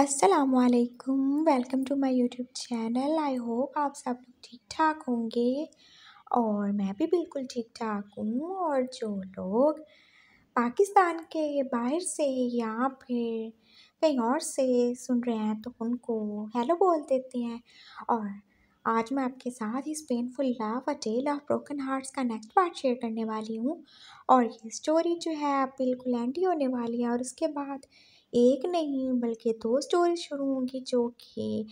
असलकुम welcome to my YouTube channel I hope आप सब लोग ठीक ठाक होंगे और मैं भी बिल्कुल ठीक ठाक हूँ और जो लोग पाकिस्तान के बाहर से या फिर कहीं और से सुन रहे हैं तो उनको हेलो बोल देते हैं और आज मैं आपके साथ इस painful love a tale of broken hearts का नेक्स्ट पार्ट शेयर करने वाली हूँ और ये स्टोरी जो है बिल्कुल एंडी होने वाली है और उसके बाद एक नहीं बल्कि दो स्टोरी शुरू होंगी जो कि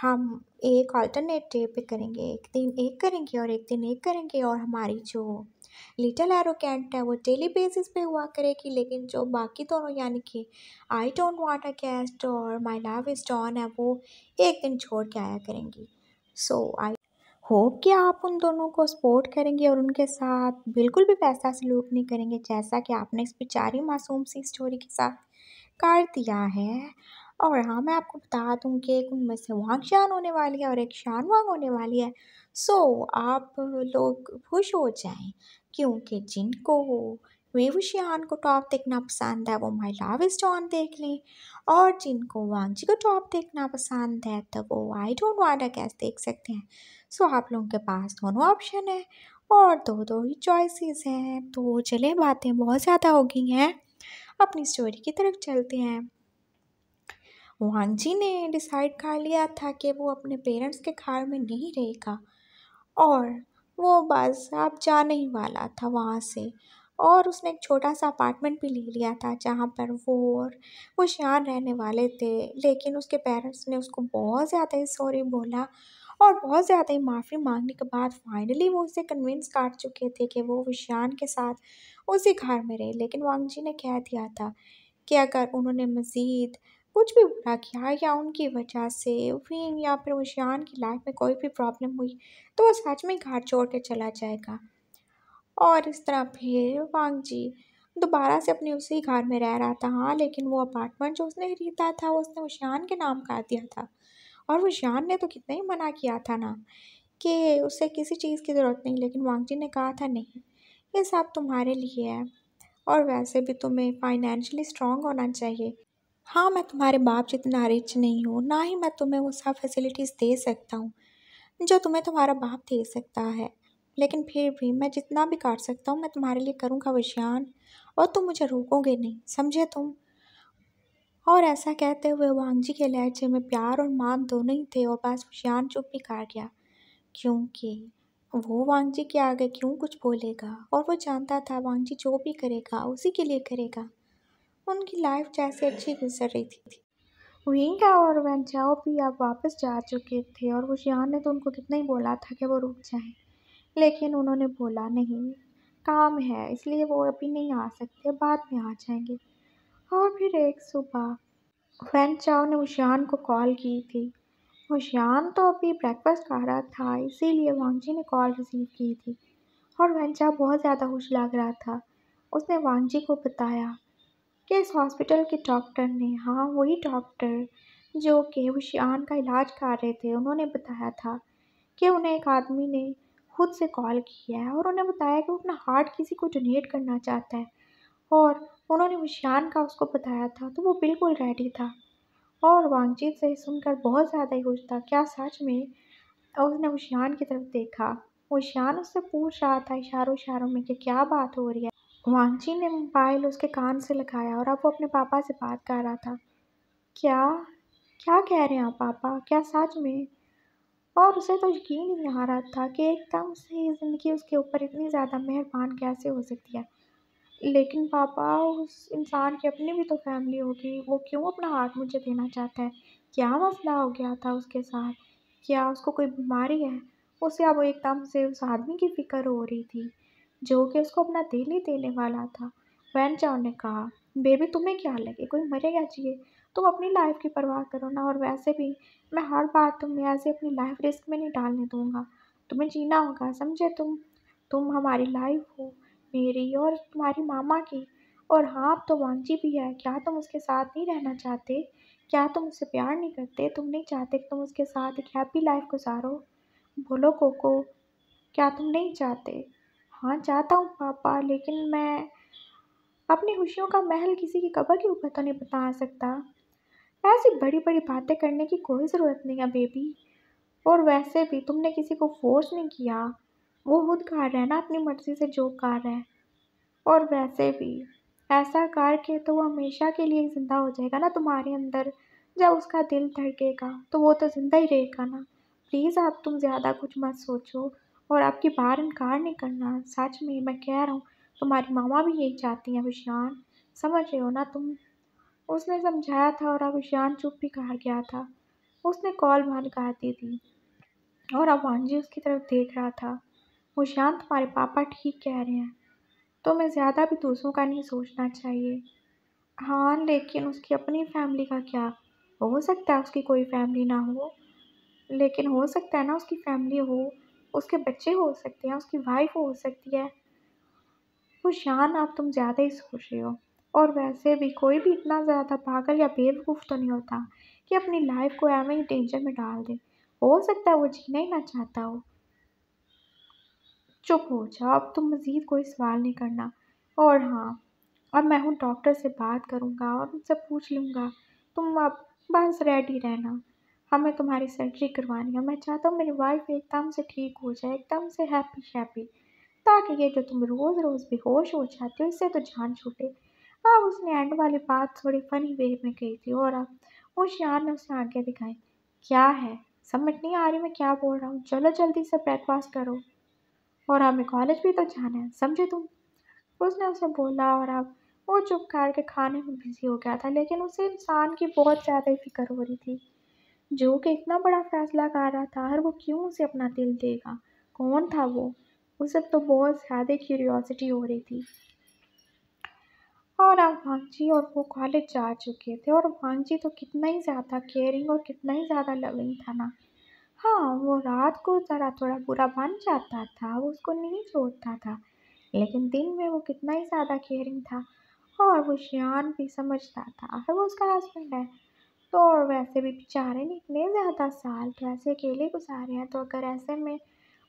हम एक अल्टरनेट डे पे करेंगे एक दिन एक करेंगे और एक दिन एक करेंगे और हमारी जो लिटल एरो कैंट है वो डेली बेसिस पे हुआ करेगी लेकिन जो बाकी दोनों यानी कि I don't want a caste और माय लव इज़ डॉन है वो एक दिन छोड़ के आया करेंगी सो आई होप कि आप उन दोनों को सपोर्ट करेंगे और उनके साथ बिल्कुल भी पैसा सलूक नहीं करेंगे जैसा कि आपने इस बेचारी मासूम सी स्टोरी के साथ कर दिया है और हाँ मैं आपको बता दूँ कि एक उनमें से वांग शान होने वाली है और एक शान वांग होने वाली है सो आप लोग खुश हो जाएं क्योंकि जिनको वेव शान को टॉप देखना पसंद है वो माई लव इज डॉन देख लें और जिनको वांगजी को टॉप देखना पसंद है तो वो आई डोंट वांट अ कैस देख सकते हैं सो so, आप लोगों के पास दोनों ऑप्शन है और दो दो ही चॉइसेस हैं तो चले बातें बहुत ज़्यादा हो गई हैं अपनी स्टोरी की तरफ चलते हैं वानजी ने डिसाइड कर लिया था कि वो अपने पेरेंट्स के घर में नहीं रहेगा और वो बस अब जाने ही वाला था वहाँ से और उसने एक छोटा सा अपार्टमेंट भी ले लिया था जहाँ पर वो और खुशियान रहने वाले थे लेकिन उसके पेरेंट्स ने उसको बहुत ज़्यादा ही सॉरी बोला और बहुत ज़्यादा ही माफ़ी मांगने के बाद फाइनली वो उसे कन्विंस कर चुके थे कि वो विशान के साथ उसी घर में रहे लेकिन वांग जी ने कह दिया था कि अगर उन्होंने मज़ीद कुछ भी बुरा किया या उनकी वजह से वीन या फिर उशियान की लाइफ में कोई भी प्रॉब्लम हुई तो वो सच में घर छोड़ के चला जाएगा और इस तरह फिर वांग जी दोबारा से अपने उसी घर में रह रहा था हाँ लेकिन वो अपार्टमेंट जो उसने खरीदा था वो उसने उशियान के नाम कर दिया था और उशियान ने तो कितना ही मना किया था ना कि उसे किसी चीज़ की ज़रूरत नहीं लेकिन वांग जी ने कहा था नहीं ये सब तुम्हारे लिए है और वैसे भी तुम्हें फाइनेंशियली स्ट्रांग होना चाहिए हाँ मैं तुम्हारे बाप जितना रिच नहीं हूँ ना ही मैं तुम्हें वो सब फैसिलिटीज़ दे सकता हूँ जो तुम्हें तुम्हारा बाप दे सकता है लेकिन फिर भी मैं जितना भी कर सकता हूँ मैं तुम्हारे लिए करूँगा वशियान और तुम मुझे रोकोगे नहीं समझे तुम और ऐसा कहते हुए वांग जी के लहजे में प्यार और मान दोनों ही थे और बस वशियान चुप भी कर गया क्योंकि वो वांगजी के आगे क्यों कुछ बोलेगा और वो जानता था वांगजी जो भी करेगा उसी के लिए करेगा उनकी लाइफ जैसे अच्छी गुजर रही थी विंगा और वैनजाओ भी अब वापस जा चुके थे और वशियान ने तो उनको कितना ही बोला था कि वो रुक जाए लेकिन उन्होंने बोला नहीं काम है इसलिए वो अभी नहीं आ सकते बाद में आ जाएंगे और फिर एक सुबह वैनचाओ ने उशान को कॉल की थी होशियान तो अभी ब्रेकफास्ट कर रहा था इसीलिए वांगजी ने कॉल रिसीव की थी और वंशा बहुत ज़्यादा खुश लग रहा था उसने वांगजी को बताया कि इस हॉस्पिटल के डॉक्टर ने हाँ वही डॉक्टर जो कि हुशियान का इलाज कर रहे थे उन्होंने बताया था कि उन्हें एक आदमी ने खुद से कॉल किया है और उन्हें बताया कि वो अपना हार्ट किसी को डोनेट करना चाहता है और उन्होंने हुशियान का उसको बताया था तो वो बिल्कुल रेडी था और वांगचिन से सुनकर बहुत ज़्यादा ही खुश था क्या सच में और उसने उशियान की तरफ देखा उशियान उससे पूछ रहा था इशारों इशारों में कि क्या बात हो रही है वांगचिन ने मोबाइल उसके कान से लगाया और अब वो अपने पापा से बात कर रहा था क्या क्या कह रहे हैं आप पापा क्या सच में और उसे तो यकीन ही नहीं आ रहा था कि एकदम से ज़िंदगी उसके ऊपर इतनी ज़्यादा मेहरबान कैसे हो सकती है लेकिन पापा उस इंसान की अपनी भी तो फैमिली होगी वो क्यों अपना हाथ मुझे देना चाहता है क्या मसला हो गया था उसके साथ क्या उसको कोई बीमारी है उसे अब एकदम से उस आदमी की फ़िक्र हो रही थी जो कि उसको अपना दिल ही देने वाला था वैन चाओ ने कहा बेबी तुम्हें क्या लगे कोई मरेगा चाहिए तुम अपनी लाइफ की परवाह करो ना और वैसे भी मैं हर बार तुम्हें ऐसे अपनी लाइफ रिस्क में नहीं डालने दूँगा तुम्हें जीना होगा समझे तुम तुम हमारी लाइफ हो मेरी और तुम्हारी मामा की और हाँ अब तो वांझी भी है क्या तुम उसके साथ नहीं रहना चाहते क्या तुम उससे प्यार नहीं करते तुम नहीं चाहते कि तुम उसके साथ एक हैप्पी लाइफ गुजारो बोलो कोको क्या तुम नहीं चाहते हाँ चाहता हूँ पापा लेकिन मैं अपनी खुशियों का महल किसी की कब्र के ऊपर तो नहीं बता सकता ऐसी बड़ी बड़ी बातें करने की कोई ज़रूरत नहीं है बेबी और वैसे भी तुमने किसी को फोर्स नहीं किया वो खुद कार है ना अपनी मर्ज़ी से जो कार है और वैसे भी ऐसा कार के तो वो हमेशा के लिए ज़िंदा हो जाएगा ना तुम्हारे अंदर जब उसका दिल धड़केगा तो वो तो ज़िंदा ही रहेगा ना प्लीज़ आप तुम ज़्यादा कुछ मत सोचो और आपकी बार इनकार नहीं करना सच में मैं कह रहा हूँ तुम्हारी मामा भी यही चाहती हैं विशान समझ रहे हो ना तुम उसने समझाया था और अब विशान चुप भी कहा गया था उसने कॉल बंद कर दी थी और अब जी उसकी तरफ देख रहा था मुशांत तुम्हारे पापा ठीक कह रहे हैं तो मैं ज़्यादा भी दूसरों का नहीं सोचना चाहिए हाँ लेकिन उसकी अपनी फैमिली का क्या हो सकता है उसकी कोई फैमिली ना हो लेकिन हो सकता है ना उसकी फैमिली हो उसके बच्चे हो सकते हैं उसकी वाइफ हो सकती है खुशान आप तुम ज़्यादा ही सोच रहे हो और वैसे भी कोई भी इतना ज़्यादा पागल या बेवकूफ़ तो नहीं होता कि अपनी लाइफ को एवं ही डेंजर में डाल दे हो सकता है वो जीना ही ना चाहता हो चुप हो जाओ अब तुम मज़ीद कोई सवाल नहीं करना और हाँ अब मैं हूँ डॉक्टर से बात करूँगा और उनसे पूछ लूँगा तुम अब बस रेडी रहना हमें तुम्हारी सर्जरी करवानी है मैं चाहता हूँ मेरी वाइफ एकदम से ठीक हो जाए एकदम से हैप्पी शैप्पी ताकि ये जो तुम रोज़ रोज़ बेहोश हो जाते हो इससे तो जान छूटे अब उसने एंड वाली बात थोड़ी फनी वे में कही थी और अब होशियार ने उसे आगे दिखाई क्या है समझ नहीं आ रही मैं क्या बोल रहा हूँ चलो जल्दी से ब्रेकफास्ट करो और हमें कॉलेज भी तो जाना है समझे तुम उसने उसे बोला और अब वो चुप कर के खाने में बिजी हो गया था लेकिन उसे इंसान की बहुत ज़्यादा फिक्र हो रही थी जो कि इतना बड़ा फैसला कर रहा था और वो क्यों उसे अपना दिल देगा कौन था वो उसे तो बहुत ज़्यादा क्यूरियोसिटी हो रही थी और अब वांगजी और वो कॉलेज जा चुके थे और वांगजी तो कितना ही ज़्यादा केयरिंग और कितना ही ज़्यादा लविंग था ना हाँ वो रात को ज़रा थोड़ा बुरा बन जाता था वो उसको नहीं छोड़ता था लेकिन दिन में वो कितना ही ज़्यादा केयरिंग था और वो शान भी समझता था अगर वो उसका हस्बैंड है तो और वैसे भी बेचारे ने इतने ज़्यादा साल तो ऐसे अकेले गुजारे हैं तो अगर ऐसे में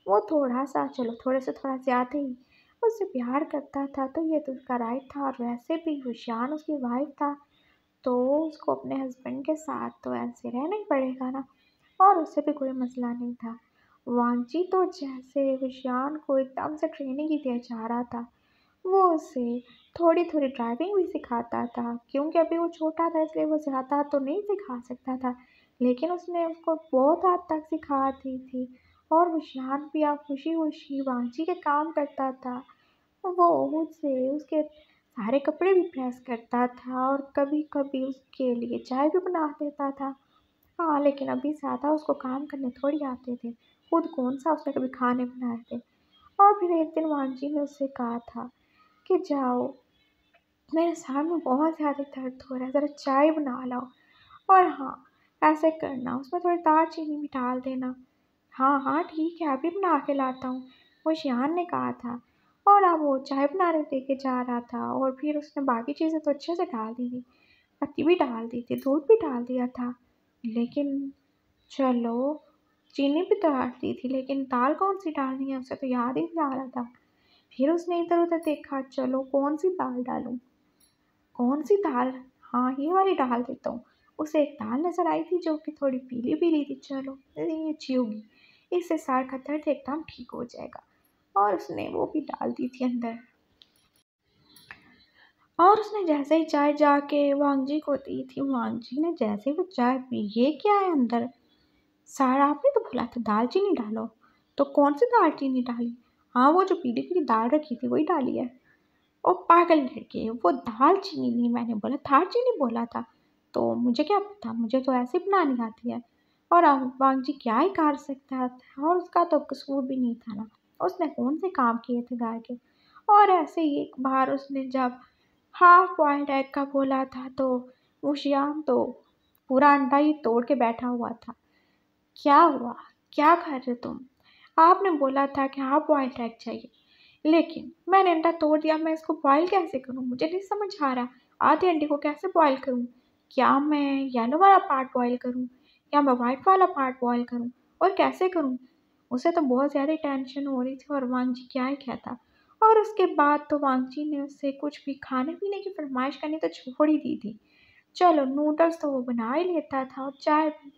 वो थोड़ा सा चलो थोड़े से थोड़ा ज़्यादा ही उससे प्यार करता था तो ये तो उसका राइट था और वैसे भी हुशान उसकी वाइफ था तो उसको अपने हस्बैंड के साथ तो ऐसे रहना ही पड़ेगा ना और उसे भी कोई मसला नहीं था वांची तो जैसे विशान को एकदम से ट्रेनिंग ही दिया जा रहा था वो उसे थोड़ी थोड़ी ड्राइविंग भी सिखाता था क्योंकि अभी वो छोटा था इसलिए वो ज़्यादा तो नहीं सिखा सकता था लेकिन उसने उसको बहुत हद तक सिखा दी थी और विशान भी आप खुशी खुशी वांची के काम करता था वो उसे उसके सारे कपड़े भी प्रेस करता था और कभी कभी उसके लिए चाय भी बना देता था हाँ लेकिन अभी ज़्यादा उसको काम करने थोड़ी आते थे खुद कौन सा उसने कभी खाने बनाए थे और फिर एक दिन जी ने उससे कहा था कि जाओ मेरे सर में बहुत ज़्यादा दर्द हो रहा है ज़रा चाय बना लाओ और हाँ ऐसे करना उसमें थोड़ी चीनी भी डाल देना हाँ हाँ ठीक है अभी बना के लाता हूँ वो शान ने कहा था और अब वो चाय बनाने दे के जा रहा था और फिर उसने बाकी चीज़ें तो अच्छे से डाल दी थी पत्ती भी डाल दी थी दूध भी डाल दिया था लेकिन चलो चीनी भी तो डालती थी लेकिन दाल कौन सी डालनी है उसे तो याद ही नहीं आ रहा था फिर उसने इधर उधर देखा चलो कौन सी दाल डालूँ कौन सी दाल हाँ ये वाली डाल देता हूँ उसे एक दाल नज़र आई थी जो कि थोड़ी पीली पीली थी चलो ये अच्छी होगी इससे सार का दर्द एकदम ठीक हो जाएगा और उसने वो भी डाल दी थी अंदर और उसने जैसे ही चाय जा के वांगजी को दी थी वांग जी ने जैसे वो चाय पी ये क्या है अंदर सारा आपने तो बोला था दालचीनी डालो तो कौन सी दालचीनी डाली हाँ वो जो पीली पीली दाल रखी थी वही डाली है ओ पागल लड़के वो दालचीनी नहीं मैंने बोला दालचीनी बोला था तो मुझे क्या पता मुझे तो ऐसे बनानी आती है और वांग जी क्या ही कर सकता था और उसका तो कसूर भी नहीं था ना उसने कौन से काम किए थे गाय के और ऐसे ही एक बार उसने जब हाफ बॉइल्ड एग का बोला था तो उशियान तो पूरा अंडा ही तोड़ के बैठा हुआ था क्या हुआ क्या कर रहे तुम आपने बोला था कि हाफ बॉइल्ड एग चाहिए लेकिन मैंने अंडा तोड़ दिया मैं इसको बॉयल कैसे करूँ मुझे नहीं समझ आ रहा आधे अंडे को कैसे बॉयल करूँ क्या मैं येलो वाला पार्ट बॉयल करूँ या मैं वाइट वाला पार्ट बॉयल करूँ और कैसे करूँ उसे तो बहुत ज़्यादा टेंशन हो रही थी और मान जी क्या ही कहता और उसके बाद तो वांगची ने उससे कुछ भी खाने पीने की फरमाइश करनी तो छोड़ ही दी थी चलो नूडल्स तो वो बना ही लेता था और चाय भी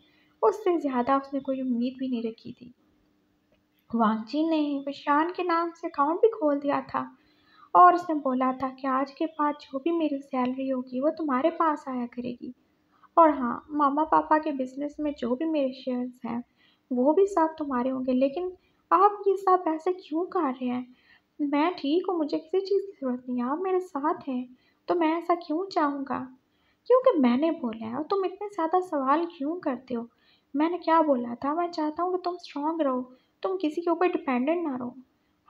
उससे ज़्यादा उसने कोई उम्मीद भी नहीं रखी थी वांगची ने विशान के नाम से अकाउंट भी खोल दिया था और उसने बोला था कि आज के बाद जो भी मेरी सैलरी होगी वो तुम्हारे पास आया करेगी और हाँ मामा पापा के बिजनेस में जो भी मेरे शेयर्स हैं वो भी सब तुम्हारे होंगे लेकिन आप ये सब ऐसे क्यों कर रहे हैं मैं ठीक हूँ मुझे किसी चीज़ की ज़रूरत नहीं आप मेरे साथ हैं तो मैं ऐसा क्यों चाहूँगा क्योंकि मैंने बोला है और तुम इतने ज़्यादा सवाल क्यों करते हो मैंने क्या बोला था मैं चाहता हूँ कि तुम स्ट्रांग रहो तुम किसी के ऊपर डिपेंडेंट ना रहो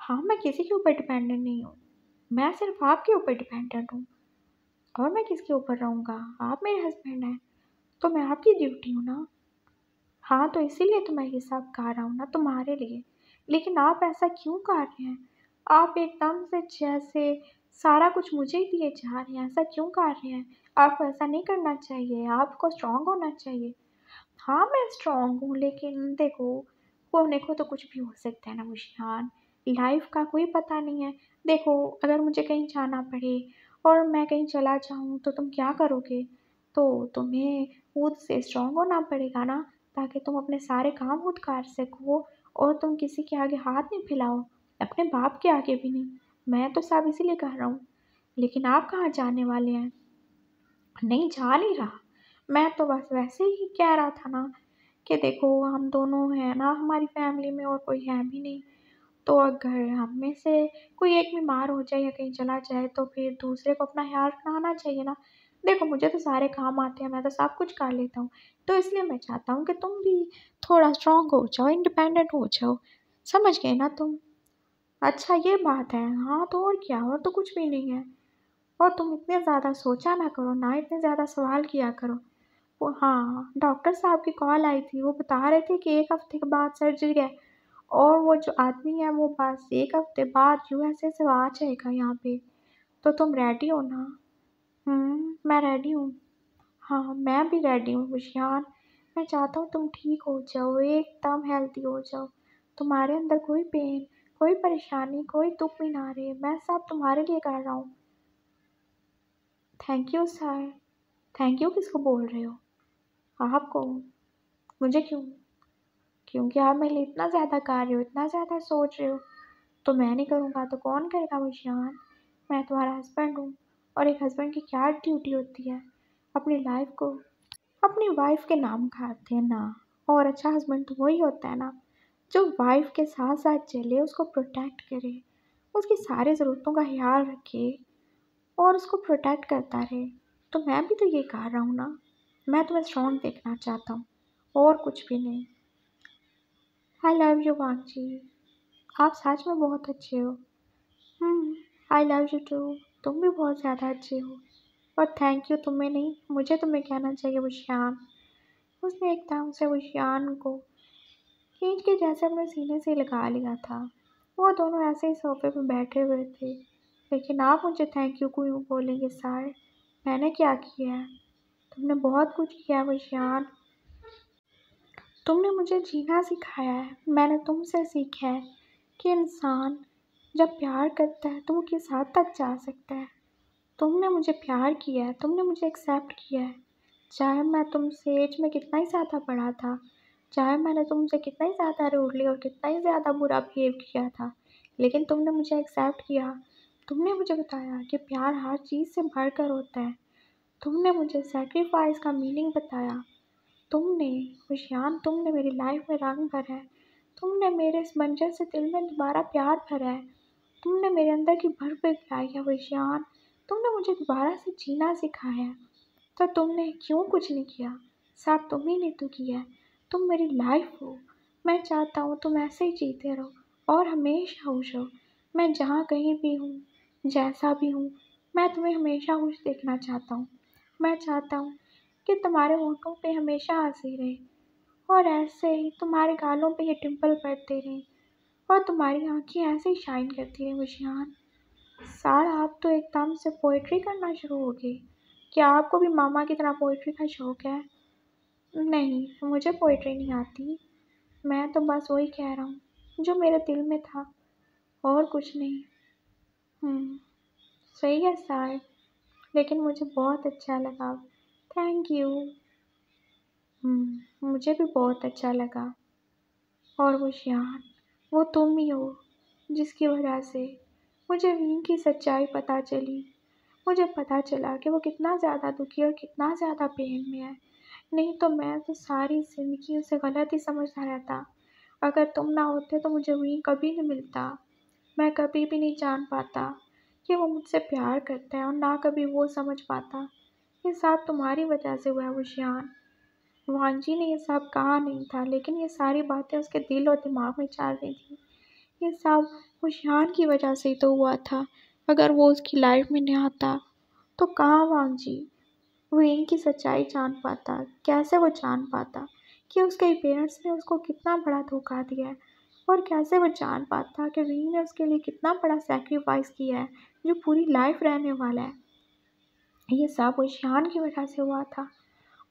हाँ मैं किसी के ऊपर डिपेंडेंट नहीं हूँ मैं सिर्फ आपके ऊपर डिपेंडेंट हूँ और मैं किसके ऊपर रहूँगा आप मेरे हस्बैंड हैं तो मैं आपकी ड्यूटी हूँ ना हाँ तो इसीलिए तो मैं ये सब कर रहा हूँ ना तुम्हारे लिए लेकिन आप ऐसा क्यों कर रहे हैं आप एकदम से जैसे सारा कुछ मुझे ही दिए जा रहे हैं ऐसा क्यों कर रहे हैं आपको ऐसा नहीं करना चाहिए आपको स्ट्रांग होना चाहिए हाँ मैं स्ट्रांग हूँ लेकिन देखो होने को तो कुछ भी हो सकता है ना मुशियान लाइफ का कोई पता नहीं है देखो अगर मुझे कहीं जाना पड़े और मैं कहीं चला जाऊँ तो तुम क्या करोगे तो तुम्हें खुद से स्ट्रांग होना पड़ेगा ना ताकि तुम अपने सारे काम खुद कर सको और तुम किसी के आगे हाथ नहीं फैलाओ अपने बाप के आगे भी नहीं मैं तो साहब इसीलिए कह रहा हूँ लेकिन आप कहाँ जाने वाले हैं नहीं जा नहीं रहा मैं तो बस वैसे ही कह रहा था ना कि देखो हम दोनों हैं ना हमारी फैमिली में और कोई है भी नहीं तो अगर हम में से कोई एक बीमार हो जाए या कहीं चला जाए तो फिर दूसरे को अपना ख्याल रखना आना चाहिए ना देखो मुझे तो सारे काम आते हैं मैं तो सब कुछ कर लेता हूँ तो इसलिए मैं चाहता हूँ कि तुम भी थोड़ा स्ट्रांग हो जाओ इंडिपेंडेंट हो जाओ समझ गए ना तुम अच्छा ये बात है हाँ तो और क्या और तो कुछ भी नहीं है और तुम इतने ज़्यादा सोचा ना करो ना इतने ज़्यादा सवाल किया करो वो हाँ डॉक्टर साहब की कॉल आई थी वो बता रहे थे कि एक हफ्ते के बाद सर्जरी है और वो जो आदमी है वो बस एक हफ्ते बाद यू ए से आ जाएगा यहाँ पे तो तुम रेडी हो ना हम्म, मैं रेडी हूँ हाँ मैं भी रेडी हूँ खुशियान मैं चाहता हूँ तुम ठीक हो जाओ एकदम हेल्दी हो जाओ तुम्हारे अंदर कोई पेन कोई परेशानी कोई दुख भी ना रहे मैं सब तुम्हारे लिए कर रहा हूँ thank you sir thank you किसको बोल रहे हो आपको मुझे क्यों क्योंकि आप मेरे लिए इतना ज़्यादा कर रहे हो इतना ज़्यादा सोच रहे हो तो मैं नहीं करूँगा तो कौन करेगा मुशान मैं तुम्हारा हस्बैंड हूँ और एक हस्बैंड की क्या ड्यूटी होती है अपनी लाइफ को अपनी वाइफ के नाम खाते हैं ना और अच्छा हस्बैंड तो वही होता है ना जो वाइफ के साथ साथ चले उसको प्रोटेक्ट करे उसकी सारी ज़रूरतों का ख्याल रखे और उसको प्रोटेक्ट करता रहे तो मैं भी तो ये कह रहा हूँ ना मैं तुम्हें स्ट्रॉन्ग देखना चाहता हूँ और कुछ भी नहीं आई लव यू जी आप सच में बहुत अच्छे हो आई लव यू टू तुम भी बहुत ज़्यादा अच्छे हो और थैंक यू तुम्हें नहीं मुझे तुम्हें कहना चाहिए बुशियान उसने एकदम से बुशियान को खींच के जैसे हमने सीने से लगा लिया था वो दोनों ऐसे ही सोफे पर बैठे हुए थे लेकिन आप मुझे थैंक यू क्यों बोलेंगे सर मैंने क्या किया है तुमने बहुत कुछ किया है मुशान तुमने मुझे जीना सिखाया है मैंने तुमसे सीखा है कि इंसान जब प्यार करता है तो वो किस हद तक जा सकता है तुमने मुझे प्यार किया है तुमने मुझे एक्सेप्ट किया है चाहे मैं तुमसे एज में कितना ही ज़्यादा पढ़ा था चाहे मैंने तुमसे कितना ही ज़्यादा रूड लिया और कितना ही ज़्यादा बुरा बिहेव किया था लेकिन तुमने मुझे एक्सेप्ट किया तुमने मुझे बताया कि प्यार हर चीज़ से भर कर होता है तुमने मुझे सेक्रीफाइस का मीनिंग बताया तुमने खुशियान तुमने मेरी लाइफ में रंग भरा है तुमने मेरे इस मंजर से दिल में दोबारा प्यार भरा है तुमने मेरे अंदर की भरप गिराई है खुशियान तुमने मुझे दोबारा से जीना सिखाया तो तुमने क्यों कुछ नहीं किया सब तुम ही ने तो किया तुम मेरी लाइफ हो मैं चाहता हूँ तुम ऐसे ही जीते रहो और हमेशा खुश रहो मैं जहाँ कहीं भी हूँ जैसा भी हूँ मैं तुम्हें हमेशा खुश देखना चाहता हूँ मैं चाहता हूँ कि तुम्हारे होठों पे हमेशा हंसी रहे और ऐसे ही तुम्हारे गालों पे ये टिम्पल पड़ते रहें और तुम्हारी आँखें ऐसे ही शाइन करती रहे मुशियान सार आप तो एकदम से पोइट्री करना शुरू हो गए क्या आपको भी मामा की तरह पोइट्री का शौक़ है नहीं मुझे पोइट्री नहीं आती मैं तो बस वही कह रहा हूँ जो मेरे दिल में था और कुछ नहीं हम्म, सही है सर लेकिन मुझे बहुत अच्छा लगा थैंक यू हम्म, मुझे भी बहुत अच्छा लगा और वो शान वो तुम ही हो जिसकी वजह से मुझे वीन की सच्चाई पता चली मुझे पता चला कि वो कितना ज़्यादा दुखी और कितना ज़्यादा पेन में है नहीं तो मैं तो सारी ज़िंदगी उसे गलत ही समझता रहता अगर तुम ना होते तो मुझे वही कभी नहीं मिलता मैं कभी भी नहीं जान पाता कि वो मुझसे प्यार करता है और ना कभी वो समझ पाता ये सब तुम्हारी वजह से हुआ है वशियान वानजी ने यह सब कहा नहीं था लेकिन ये सारी बातें उसके दिल और दिमाग में चल रही थी ये सब वशियान की वजह से ही तो हुआ था अगर वो उसकी लाइफ में नहीं आता तो कहाँ वानजी वो इनकी सच्चाई जान पाता कैसे वो जान पाता कि उसके पेरेंट्स ने उसको कितना बड़ा धोखा दिया है और कैसे वो जान पाता कि वीन ने उसके लिए कितना बड़ा सेक्रीफाइस किया है जो पूरी लाइफ रहने वाला है ये सब होशियान की वजह से हुआ था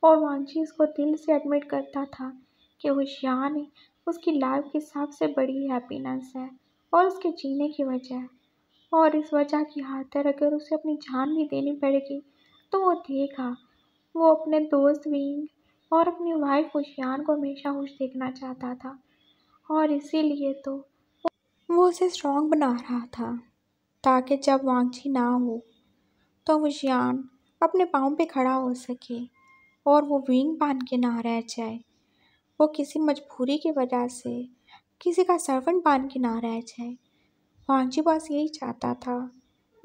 और वांची उसको दिल से एडमिट करता था कि होशियान उसकी लाइफ की सबसे बड़ी हैप्पीनेस है और उसके जीने की वजह है और इस वजह की हाथ है अगर उसे अपनी जान भी देनी पड़ेगी तो वो देखा वो अपने दोस्त विंग और अपनी वाइफ खुशियान को हमेशा खुश देखना चाहता था और इसीलिए तो वो उसे स्ट्रॉन्ग बना रहा था ताकि जब वांगची ना हो तो हुशियान अपने पाँव पे खड़ा हो सके और वो विंग बांध के ना रह जाए वो किसी मजबूरी की वजह से किसी का सर्वेंट बांध के ना रह जाए वांगची बस यही चाहता था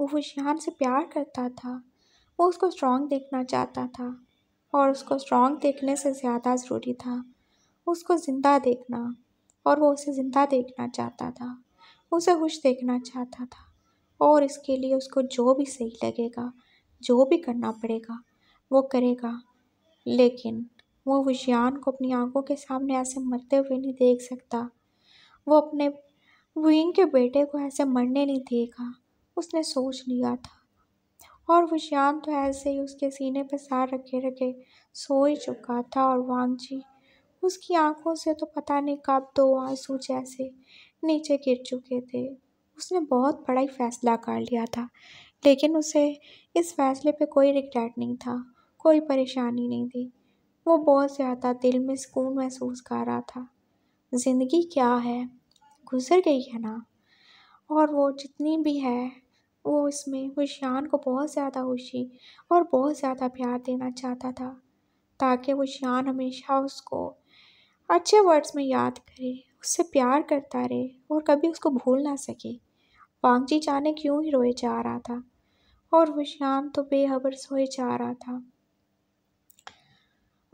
वो खुशियान से प्यार करता था वो उसको स्ट्रॉन्ग देखना चाहता था और उसको स्ट्रॉन्ग देखने से ज़्यादा ज़रूरी था उसको ज़िंदा देखना और वो उसे ज़िंदा देखना चाहता था उसे खुश देखना चाहता था और इसके लिए उसको जो भी सही लगेगा जो भी करना पड़ेगा वो करेगा लेकिन वो विषयान को अपनी आंखों के सामने ऐसे मरते हुए नहीं देख सकता वो अपने वीन के बेटे को ऐसे मरने नहीं देगा उसने सोच लिया था और वो शाम तो ऐसे ही उसके सीने पर सार रखे रखे सो ही चुका था और वांग जी उसकी आंखों से तो पता नहीं कब दो आंसू जैसे नीचे गिर चुके थे उसने बहुत बड़ा ही फैसला कर लिया था लेकिन उसे इस फैसले पे कोई रिग्रेट नहीं था कोई परेशानी नहीं थी वो बहुत ज़्यादा दिल में सुकून महसूस कर रहा था ज़िंदगी क्या है गुजर गई है ना और वो जितनी भी है वो इसमें हुशियान को बहुत ज़्यादा खुशी और बहुत ज़्यादा प्यार देना चाहता था ताकि हुशियान हमेशा उसको अच्छे वर्ड्स में याद करे उससे प्यार करता रहे और कभी उसको भूल ना सके वांगजी जाने क्यों ही रोए जा रहा था और हुशियान तो बेहबर सोए जा रहा था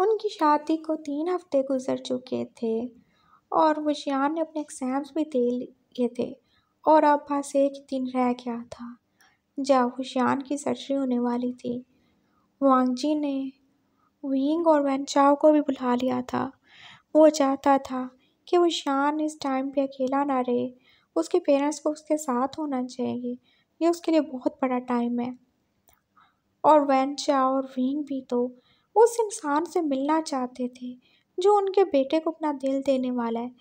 उनकी शादी को तीन हफ्ते गुजर चुके थे और हुशियान ने अपने एग्ज़ाम्स भी दे लिए थे और अब बस एक दिन रह गया था जब हुशियान की सर्जरी होने वाली थी वांगजी ने विंग और चाव को भी बुला लिया था वो चाहता था कि हुशियान इस टाइम पे अकेला ना रहे उसके पेरेंट्स को उसके साथ होना चाहिए ये उसके लिए बहुत बड़ा टाइम है और चाव और विंग भी तो उस इंसान से मिलना चाहते थे जो उनके बेटे को अपना दिल देने वाला है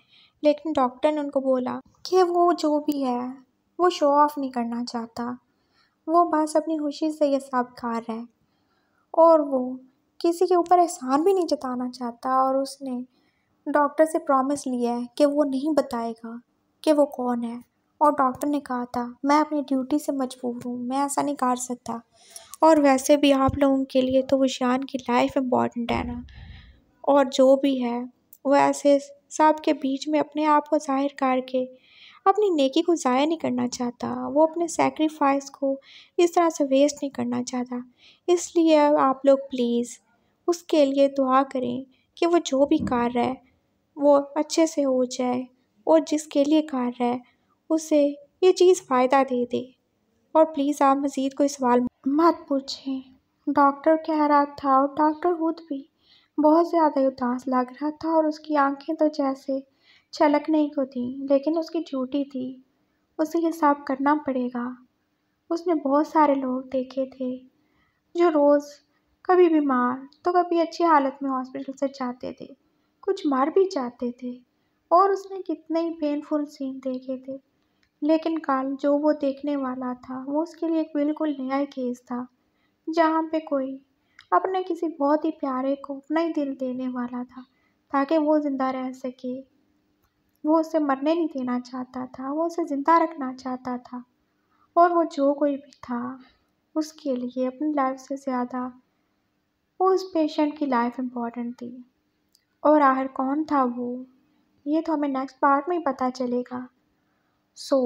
लेकिन डॉक्टर ने उनको बोला कि वो जो भी है वो शो ऑफ नहीं करना चाहता वो बस अपनी खुशी से ये सब खा रहा है और वो किसी के ऊपर एहसान भी नहीं जताना चाहता और उसने डॉक्टर से प्रॉमिस लिया है कि वो नहीं बताएगा कि वो कौन है और डॉक्टर ने कहा था मैं अपनी ड्यूटी से मजबूर हूँ मैं ऐसा नहीं कर सकता और वैसे भी आप लोगों के लिए तो विशान की लाइफ इम्पॉर्टेंट है ना और जो भी है वो ऐसे साहब के बीच में अपने आप को ज़ाहिर करके अपनी नेकी को ज़ाया नहीं करना चाहता वो अपने सेक्रीफाइस को इस तरह से वेस्ट नहीं करना चाहता इसलिए आप लोग प्लीज़ उसके लिए दुआ करें कि वो जो भी कार है वो अच्छे से हो जाए और जिसके लिए कार है उसे ये चीज़ फ़ायदा दे दे और प्लीज़ आप मज़ीद कोई सवाल मत पूछें डॉक्टर कह रहा था और डॉक्टर खुद भी बहुत ज़्यादा उदास लग रहा था और उसकी आंखें तो जैसे छलकने को थी लेकिन उसकी ड्यूटी थी उसे ये सब करना पड़ेगा उसने बहुत सारे लोग देखे थे जो रोज़ कभी बीमार तो कभी अच्छी हालत में हॉस्पिटल से जाते थे कुछ मर भी जाते थे और उसने कितने ही पेनफुल सीन देखे थे लेकिन कल जो वो देखने वाला था वो उसके लिए एक बिल्कुल नया केस था जहाँ पे कोई अपने किसी बहुत ही प्यारे को अपना ही दिल देने वाला था ताकि वो ज़िंदा रह सके वो उसे मरने नहीं देना चाहता था वो उसे ज़िंदा रखना चाहता था और वो जो कोई भी था उसके लिए अपनी लाइफ से ज़्यादा वो उस पेशेंट की लाइफ इम्पॉर्टेंट थी और आखिर कौन था वो ये तो हमें नेक्स्ट पार्ट में ही पता चलेगा सो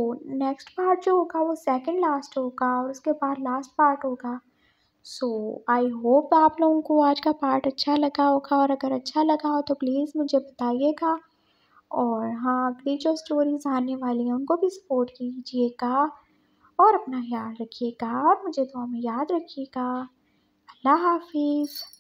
नेक्स्ट पार्ट जो होगा वो सेकंड लास्ट होगा और उसके बाद लास्ट पार्ट होगा सो आई होप आप लोगों को आज का पार्ट अच्छा लगा होगा और अगर अच्छा लगा हो तो प्लीज़ मुझे बताइएगा और हाँ अगली जो स्टोरीज़ आने वाली हैं उनको भी सपोर्ट कीजिएगा और अपना ख्याल रखिएगा और मुझे दुआ तो में याद रखिएगा अल्लाह हाफिज़